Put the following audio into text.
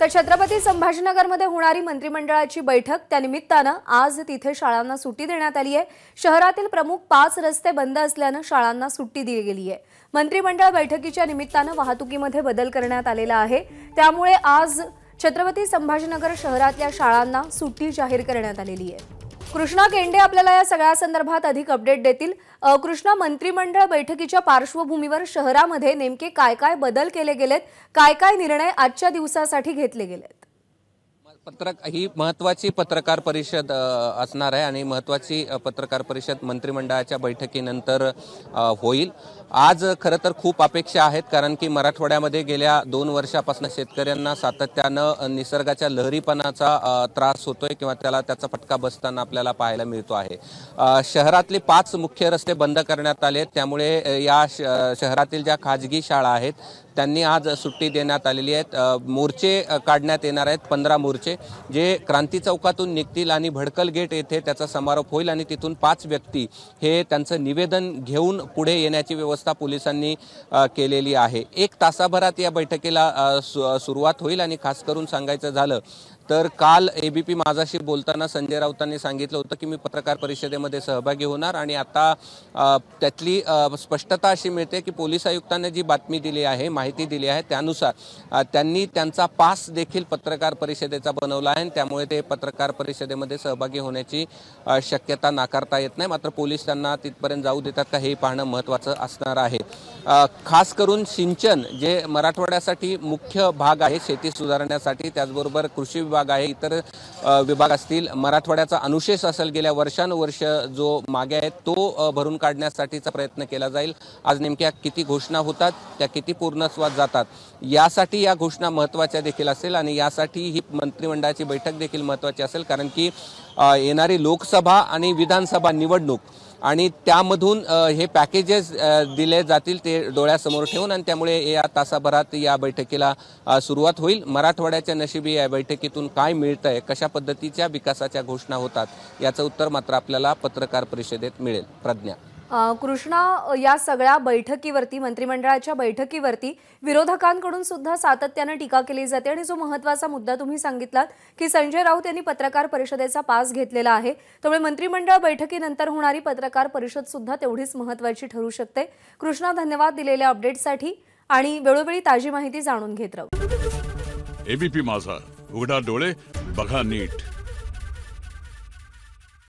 तर छत्रपती संभाजीनगरमध्ये होणारी मंत्रिमंडळाची बैठक त्यानिमित्तानं आज तिथे शाळांना सुट्टी देण्यात आली आहे शहरातील प्रमुख पाच रस्ते बंद असल्यानं शाळांना सुट्टी दिली गेली आहे मंत्रिमंडळ बैठकीच्या निमित्तानं वाहतुकीमध्ये बदल करण्यात आलेला आहे त्यामुळे आज छत्रपती संभाजीनगर शहरातल्या शाळांना सुट्टी जाहीर करण्यात आलेली आहे कृष्णा केंडे आपल्याला या सगळ्या संदर्भात अधिक अपडेट देतील कृष्णा मंत्रिमंडळ बैठकीच्या पार्श्वभूमीवर शहरामध्ये नेमके काय काय बदल केले गेलेत काय काय निर्णय आजच्या दिवसासाठी घेतले गेलेत पत्रक ही महत्वाची पत्रकार परिषद असणार आहे आणि महत्वाची पत्रकार परिषद मंत्रिमंडळाच्या बैठकीनंतर होईल आज खरं तर खूप अपेक्षा आहेत कारण की मराठवाड्यामध्ये गेल्या दोन वर्षापासून शेतकऱ्यांना सातत्यानं निसर्गाच्या लहरीपणाचा त्रास होतोय किंवा त्याला त्याचा फटका बसताना आपल्याला पाहायला मिळतो आहे शहरातले पाच मुख्य रस्ते बंद करण्यात आले त्यामुळे या शहरातील ज्या खाजगी शाळा आहेत त्यांनी आज सुट्टी देण्यात आलेली आहेत मोर्चे काढण्यात येणार आहेत पंधरा मोर्चे जे क्रांती चौकातून निघतील आणि भडकल गेट येथे त्याचा समारोप होईल आणि तिथून पाच व्यक्ती हे त्यांचं निवेदन घेऊन पुढे येण्याची व्यवस्था पोलिसांनी केलेली आहे एक तासाभरात या बैठकीला सुरुवात होईल आणि खास करून सांगायचं झालं तर काल ए बी पी माझाशी बोलताना संजय राऊतांनी सांगितलं होतं की मी पत्रकार परिषदेमध्ये सहभागी होणार आणि आता त्यातली स्पष्टता अशी मिळते की पोलीस आयुक्तांनी जी बातमी दिली आहे माहिती दिली आहे त्यानुसार त्यांनी त्यांचा पास देखील पत्रकार परिषदेचा बनवला आहे त्यामुळे ते पत्रकार परिषदेमध्ये सहभागी होण्याची शक्यता नाकारता येत नाही मात्र पोलीस त्यांना तिथपर्यंत जाऊ देतात का हे पाहणं महत्त्वाचं असणार आहे खास करून सिंचन जे मराठवाड्यासाठी मुख्य भाग आहे शेती सुधारण्यासाठी त्याचबरोबर कृषी विभाग आहे इतर विभाग असतील मराठवाड्याचा अनुशेष असेल गेल्या वर्षानुवर्ष जो मागे आहे तो भरून काढण्यासाठीचा प्रयत्न केला जाईल आज नेमक्या किती घोषणा होतात त्या किती पूर्णत्वात जातात यासाठी या घोषणा महत्त्वाच्या देखील असेल आणि यासाठी ही मंत्रिमंडळाची बैठक देखील महत्त्वाची असेल कारण की येणारी लोकसभा आणि विधानसभा निवडणूक आणि त्यामधून हे पॅकेजेस दिले जातील ते डोळ्यासमोर ठेवून आणि त्यामुळे या तासाभरात या बैठकीला सुरुवात होईल मराठवाड्याच्या नशिबी या बैठकीतून काय मिळतं आहे कशा पद्धतीच्या विकासाच्या घोषणा होतात याचं उत्तर मात्र आपल्याला पत्रकार परिषदेत मिळेल प्रज्ञा कृष्णा या सगळ्या बैठकीवरती मंत्रिमंडळाच्या बैठकीवरती विरोधकांकडून सुद्धा सातत्यानं टीका केली जाते आणि जो महत्त्वाचा मुद्दा तुम्ही सांगितलात की संजय राऊत यांनी पत्रकार परिषदेचा पास घेतलेला आहे त्यामुळे मंत्रिमंडळ बैठकीनंतर होणारी पत्रकार परिषद सुद्धा तेवढीच महत्त्वाची ठरू शकते कृष्णा धन्यवाद दिलेल्या अपडेटसाठी आणि वेळोवेळी ताजी माहिती जाणून घेत राहू एबीपी माझा उघडा डोळे बघा नीट